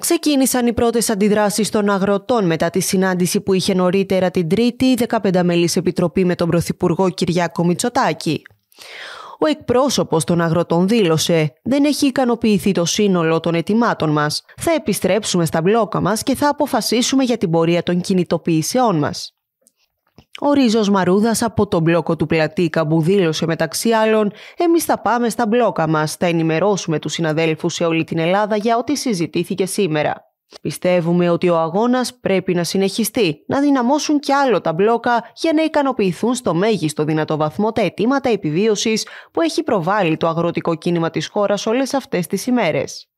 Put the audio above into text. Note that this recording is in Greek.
ξεκίνησαν οι πρώτες αντιδράσεις των αγροτών μετά τη συνάντηση που είχε νωρίτερα την Τρίτη η 15 μελή επιτροπή με τον Πρωθυπουργό Κυριάκο Μητσοτάκη. Ο εκπρόσωπος των αγροτών δήλωσε: Δεν έχει ικανοποιηθεί το σύνολο των ετοιμάτων μας. Θα επιστρέψουμε στα μπλόκα μας και θα αποφασίσουμε για την πορεία των κινητοποιήσεών μας. Ο Ρίζος Μαρούδας από τον μπλόκο του Πλατίκα που δήλωσε μεταξύ άλλων «Εμείς θα πάμε στα μπλόκα μας, θα ενημερώσουμε τους συναδέλφους σε όλη την Ελλάδα για ό,τι συζητήθηκε σήμερα». Πιστεύουμε ότι ο αγώνας πρέπει να συνεχιστεί, να δυναμώσουν κι άλλο τα μπλόκα για να ικανοποιηθούν στο μέγιστο δυνατό βαθμό τα αιτήματα επιβίωσης που έχει προβάλει το αγροτικό κίνημα της χώρας όλες αυτές τις ημέρες.